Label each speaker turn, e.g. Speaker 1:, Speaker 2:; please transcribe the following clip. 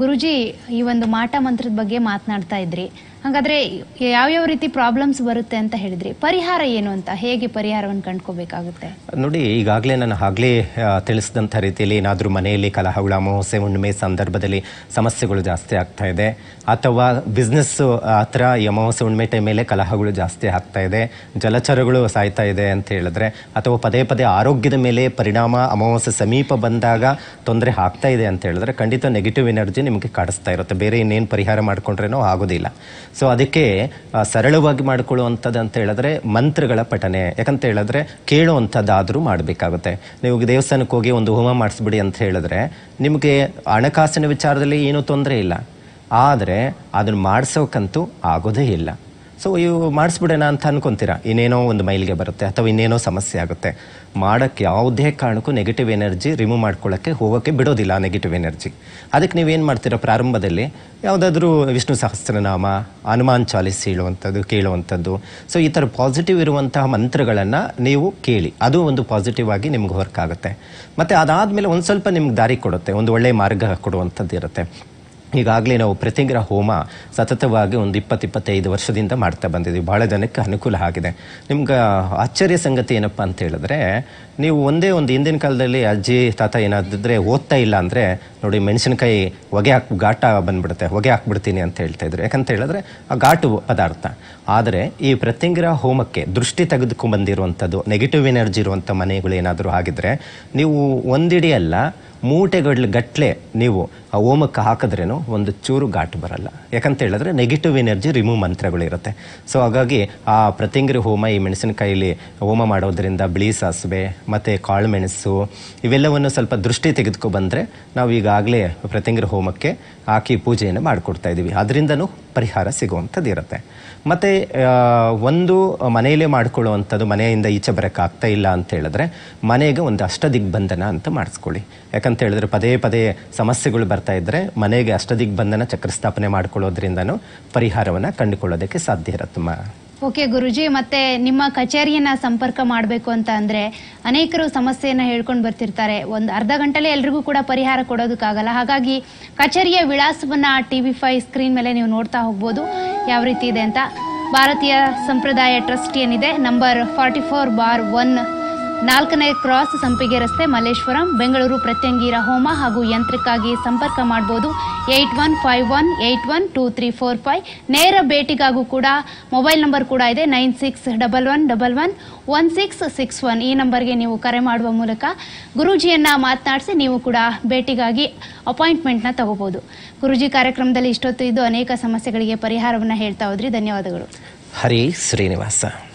Speaker 1: ಗುರುಜಿ ಈ ಒಂದು ಮಾಟ ಮಂತ್ರದ ಬಗ್ಗೆ ಮಾತನಾಡ್ತಾ ಇದ್ರಿ ಹಾಗಾದ್ರೆ ಯಾವ್ಯಾವ ರೀತಿ ಪ್ರಾಬ್ಲಮ್ಸ್ ಬರುತ್ತೆ ಅಂತ ಹೇಳಿದ್ರಿ ಪರಿಹಾರ ಏನು ಅಂತ ಹೇಗೆ ಪರಿಹಾರವನ್ನು ಕಂಡ್ಕೋಬೇಕಾಗುತ್ತೆ
Speaker 2: ನೋಡಿ ಈಗಾಗಲೇ ನಾನು ಆಗಲೇ ತಿಳಿಸಿದಂಥ ರೀತಿಯಲ್ಲಿ ಏನಾದರೂ ಮನೆಯಲ್ಲಿ ಕಲಹಗಳು ಅಮಾವಾಸ್ಯೆ ಹುಣ್ಣಿಮೆ ಸಂದರ್ಭದಲ್ಲಿ ಸಮಸ್ಯೆಗಳು ಜಾಸ್ತಿ ಆಗ್ತಾ ಇದೆ ಅಥವಾ ಬಿಸ್ನೆಸ್ ಆ ಥರ ಈ ಅಮಾವಾಸ್ಯೆ ಟೈಮ್ ಮೇಲೆ ಕಲಹಗಳು ಜಾಸ್ತಿ ಆಗ್ತಾ ಇದೆ ಜಲಚರಗಳು ಸಾಯ್ತಾ ಇದೆ ಅಂತ ಹೇಳಿದ್ರೆ ಅಥವಾ ಪದೇ ಪದೇ ಆರೋಗ್ಯದ ಮೇಲೆ ಪರಿಣಾಮ ಅಮಾವಾಸ್ಯೆ ಸಮೀಪ ಬಂದಾಗ ತೊಂದರೆ ಆಗ್ತಾ ಇದೆ ಅಂತ ಹೇಳಿದ್ರೆ ಖಂಡಿತ ನೆಗೆಟಿವ್ ಎನರ್ಜಿ ನಿಮಗೆ ಕಾಡಿಸ್ತಾ ಇರುತ್ತೆ ಬೇರೆ ಇನ್ನೇನು ಪರಿಹಾರ ಮಾಡಿಕೊಂಡ್ರೇನೋ ಆಗೋದಿಲ್ಲ ಸೊ ಅದಕ್ಕೆ ಸರಳವಾಗಿ ಮಾಡಿಕೊಳ್ಳುವಂಥದ್ದು ಅಂತ ಹೇಳಿದ್ರೆ ಮಂತ್ರಗಳ ಪಠನೆ ಯಾಕಂತ ಹೇಳಿದ್ರೆ ಕೇಳುವಂಥದ್ದಾದರೂ ಮಾಡಬೇಕಾಗುತ್ತೆ ನೀವು ದೇವಸ್ಥಾನಕ್ಕೆ ಹೋಗಿ ಒಂದು ಹೋಮ ಮಾಡಿಸ್ಬಿಡಿ ಅಂತ ಹೇಳಿದ್ರೆ ನಿಮಗೆ ಹಣಕಾಸಿನ ವಿಚಾರದಲ್ಲಿ ಏನೂ ತೊಂದರೆ ಇಲ್ಲ ಆದರೆ ಅದನ್ನು ಮಾಡಿಸೋಕ್ಕಂತೂ ಆಗೋದೇ ಇಲ್ಲ ಸೊ ಇವು ಮಾಡಿಸ್ಬಿಡೋಣ ಅಂತ ಅನ್ಕೊಂತೀರಾ ಇನ್ನೇನೋ ಒಂದು ಮೈಲ್ಗೆ ಬರುತ್ತೆ ಅಥವಾ ಇನ್ನೇನೋ ಸಮಸ್ಯೆ ಆಗುತ್ತೆ ಮಾಡೋಕ್ಕೆ ಯಾವುದೇ ಕಾರಣಕ್ಕೂ ನೆಗೆಟಿವ್ ಎನರ್ಜಿ ರಿಮೂವ್ ಮಾಡ್ಕೊಳ್ಳೋಕ್ಕೆ ಹೋಗೋಕ್ಕೆ ಬಿಡೋದಿಲ್ಲ ನೆಗೆಟಿವ್ ಎನರ್ಜಿ ಅದಕ್ಕೆ ನೀವೇನು ಮಾಡ್ತೀರಾ ಪ್ರಾರಂಭದಲ್ಲಿ ಯಾವುದಾದ್ರೂ ವಿಷ್ಣು ಸಹಸ್ರನಾಮ ಹನುಮಾನ್ ಚಾಲಿಸ್ ಹೇಳುವಂಥದ್ದು ಕೇಳುವಂಥದ್ದು ಸೊ ಈ ಥರ ಪಾಸಿಟಿವ್ ಇರುವಂತಹ ಮಂತ್ರಗಳನ್ನು ನೀವು ಕೇಳಿ ಅದು ಒಂದು ಪಾಸಿಟಿವ್ ಆಗಿ ನಿಮ್ಗೆ ವರ್ಕ್ ಆಗುತ್ತೆ ಮತ್ತು ಅದಾದಮೇಲೆ ಒಂದು ಸ್ವಲ್ಪ ನಿಮ್ಗೆ ದಾರಿ ಕೊಡುತ್ತೆ ಒಂದು ಒಳ್ಳೆಯ ಮಾರ್ಗ ಕೊಡುವಂಥದ್ದು ಇರುತ್ತೆ ಈಗಾಗಲೇ ನಾವು ಪ್ರತಿಗ್ರಹ ಹೋಮ ಸತತವಾಗಿ ಒಂದು ಇಪ್ಪತ್ತು ಇಪ್ಪತ್ತೈದು ವರ್ಷದಿಂದ ಮಾಡ್ತಾ ಬಂದಿದ್ದೀವಿ ಭಾಳ ಜನಕ್ಕೆ ಅನುಕೂಲ ಆಗಿದೆ ನಿಮ್ಗೆ ಆಶ್ಚರ್ಯ ಸಂಗತಿ ಏನಪ್ಪ ಅಂತ ಹೇಳಿದ್ರೆ ನೀವು ಒಂದೇ ಒಂದು ಹಿಂದಿನ ಕಾಲದಲ್ಲಿ ಅಜ್ಜಿ ತಾತ ಏನಾದಿದ್ರೆ ಓದ್ತಾ ಇಲ್ಲ ಅಂದರೆ ನೋಡಿ ಮೆಣಸಿನಕಾಯಿ ಹೊಗೆ ಹಾಕಿ ಘಾಟ ಬಂದ್ಬಿಡುತ್ತೆ ಹೊಗೆ ಹಾಕ್ಬಿಡ್ತೀನಿ ಅಂತ ಹೇಳ್ತಾ ಇದ್ರು ಯಾಕಂತ ಹೇಳಿದ್ರೆ ಆ ಘಾಟು ಪದಾರ್ಥ ಆದರೆ ಈ ಪ್ರತಿಂಗಿರ ಹೋಮಕ್ಕೆ ದೃಷ್ಟಿ ತೆಗೆದುಕೊಂಡ್ಬಂದಿರುವಂಥದ್ದು ನೆಗೆಟಿವ್ ಎನರ್ಜಿ ಇರುವಂಥ ಮನೆಗಳು ಏನಾದರೂ ಆಗಿದ್ರೆ ನೀವು ಒಂದಿಡಿಯಲ್ಲ ಮೂಟೆಗಳ ಗಟ್ಟಲೆ ನೀವು ಆ ಹೋಮಕ್ಕೆ ಹಾಕಿದ್ರೇನು ಒಂದು ಚೂರು ಘಾಟು ಬರಲ್ಲ ಯಾಕಂತ ಹೇಳಿದ್ರೆ ನೆಗೆಟಿವ್ ಎನರ್ಜಿ ರಿಮೂವ್ ಮಂತ್ರಗಳಿರುತ್ತೆ ಸೊ ಹಾಗಾಗಿ ಆ ಪ್ರತಿಂಗಿರಿ ಹೋಮ ಈ ಮೆಣಸಿನಕಾಯಿಲಿ ಹೋಮ ಮಾಡೋದ್ರಿಂದ ಬಿಳಿ ಸಾಸಿವೆ ಮತ್ತು ಕಾಳುಮೆಣಸು ಇವೆಲ್ಲವನ್ನು ಸ್ವಲ್ಪ ದೃಷ್ಟಿ ಬಂದರೆ ನಾವು ಈಗಾಗಲೇ ಪ್ರತಿಂಗ್ರ ಹೋಮಕ್ಕೆ ಹಾಕಿ ಪೂಜೆಯನ್ನು ಮಾಡಿಕೊಡ್ತಾ ಇದ್ದೀವಿ ಅದರಿಂದನೂ ಪರಿಹಾರ ಸಿಗುವಂಥದ್ದು ಇರುತ್ತೆ ಮತ್ತು ಒಂದು ಮನೆಯಲ್ಲೇ ಮಾಡಿಕೊಳ್ಳುವಂಥದ್ದು ಮನೆಯಿಂದ ಈಚೆ ಬರೋಕ್ಕಾಗ್ತಾ ಇಲ್ಲ ಅಂತ ಹೇಳಿದ್ರೆ ಮನೆಗೆ ಒಂದು ಅಷ್ಟದಿಗ್ಬಂಧನ ಅಂತ ಮಾಡಿಸ್ಕೊಳ್ಳಿ ಯಾಕಂತ ಹೇಳಿದ್ರೆ ಪದೇ ಪದೇ ಸಮಸ್ಯೆಗಳು ಬರ್ತಾ ಇದ್ದರೆ ಮನೆಗೆ ಅಷ್ಟದಿಗ್ಬಂಧನ ಚಕ್ರಸ್ಥಾಪನೆ ಮಾಡಿಕೊಳ್ಳೋದ್ರಿಂದನೂ ಪರಿಹಾರವನ್ನು ಕಂಡುಕೊಳ್ಳೋದಕ್ಕೆ ಸಾಧ್ಯ ಇರುತ್ತಮ್ಮ
Speaker 1: ಓಕೆ ಗುರುಜಿ ಮತ್ತೆ ನಿಮ್ಮ ಕಚೇರಿಯನ್ನ ಸಂಪರ್ಕ ಮಾಡಬೇಕು ಅಂತ ಅಂದ್ರೆ ಅನೇಕರು ಸಮಸ್ಯೆಯನ್ನ ಹೇಳ್ಕೊಂಡು ಬರ್ತಿರ್ತಾರೆ ಒಂದು ಅರ್ಧ ಗಂಟೆಲೆ ಎಲ್ರಿಗೂ ಕೂಡ ಪರಿಹಾರ ಕೊಡೋದಕ್ಕಾಗಲ್ಲ ಹಾಗಾಗಿ ಕಚೇರಿಯ ವಿಳಾಸವನ್ನ ಟಿವಿ ಫೈ ಸ್ಕ್ರೀನ್ ಮೇಲೆ ನೀವು ನೋಡ್ತಾ ಹೋಗ್ಬೋದು ಯಾವ ರೀತಿ ಇದೆ ಅಂತ ಭಾರತೀಯ ಸಂಪ್ರದಾಯ ಟ್ರಸ್ಟ್ ಏನಿದೆ number forty four bar one ನಾಲ್ಕನೇ ಕ್ರಾಸ್ ಸಂಪಿಗೆ ರಸ್ತೆ ಮಲ್ಲೇಶ್ವರಂ ಬೆಂಗಳೂರು ಪ್ರತ್ಯಂಗೀರ ಹೋಮ ಹಾಗೂ ಯಂತ್ರಕ್ಕಾಗಿ ಸಂಪರ್ಕ ಮಾಡಬಹುದು eight one five one eight one two three four five ನೇರ ಭೇಟಿಗಾಗೂ ಕೂಡ ಮೊಬೈಲ್ ನಂಬರ್ ಕೂಡ ಇದೆ nine six double one double one one six six one ಈ ನಂಬರ್ಗೆ ನೀವು ಕರೆ ಮಾಡುವ ಮೂಲಕ ಗುರುಜಿಯನ್ನ ಮಾತನಾಡಿಸಿ ನೀವು ಕೂಡ ಭೇಟಿಗಾಗಿ ಅಪಾಯಿಂಟ್ಮೆಂಟ್ನ ತಗೋಬೋದು ಗುರುಜಿ ಕಾರ್ಯಕ್ರಮದಲ್ಲಿ ಇಷ್ಟೊತ್ತು ಇದ್ದು ಅನೇಕ ಸಮಸ್ಯೆಗಳಿಗೆ ಪರಿಹಾರವನ್ನು ಹೇಳ್ತಾ ಹೋದ್ರಿ ಧನ್ಯವಾದಗಳು
Speaker 2: ಹರಿ ಶ್ರೀನಿವಾಸ